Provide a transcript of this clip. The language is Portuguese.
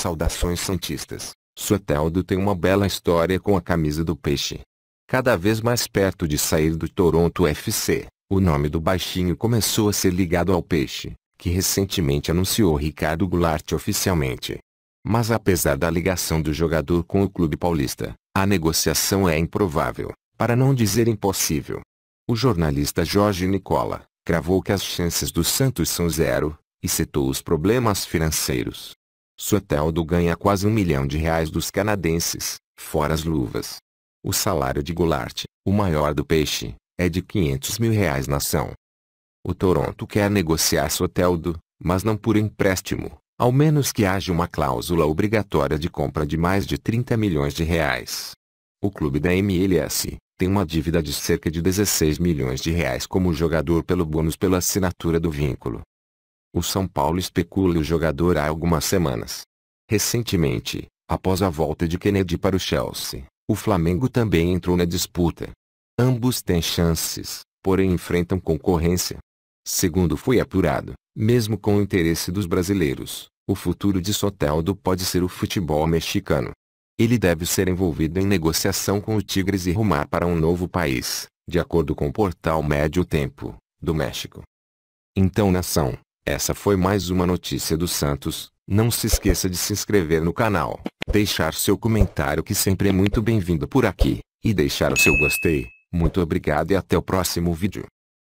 saudações santistas. Soteldo tem uma bela história com a camisa do peixe. Cada vez mais perto de sair do Toronto FC, o nome do baixinho começou a ser ligado ao peixe, que recentemente anunciou Ricardo Goulart oficialmente. Mas apesar da ligação do jogador com o clube paulista, a negociação é improvável, para não dizer impossível. O jornalista Jorge Nicola, cravou que as chances do Santos são zero, e citou os problemas financeiros. Soteldo ganha quase um milhão de reais dos canadenses, fora as luvas. O salário de Goulart, o maior do peixe, é de 500 mil reais na ação. O Toronto quer negociar Soteldo, mas não por empréstimo, ao menos que haja uma cláusula obrigatória de compra de mais de 30 milhões de reais. O clube da MLS tem uma dívida de cerca de 16 milhões de reais como jogador pelo bônus pela assinatura do vínculo. O São Paulo especula o jogador há algumas semanas. Recentemente, após a volta de Kennedy para o Chelsea, o Flamengo também entrou na disputa. Ambos têm chances, porém enfrentam concorrência. Segundo foi apurado, mesmo com o interesse dos brasileiros, o futuro de Soteldo pode ser o futebol mexicano. Ele deve ser envolvido em negociação com o Tigres e rumar para um novo país, de acordo com o portal Médio Tempo, do México. Então nação, essa foi mais uma notícia do Santos. Não se esqueça de se inscrever no canal, deixar seu comentário que sempre é muito bem-vindo por aqui, e deixar o seu gostei. Muito obrigado e até o próximo vídeo.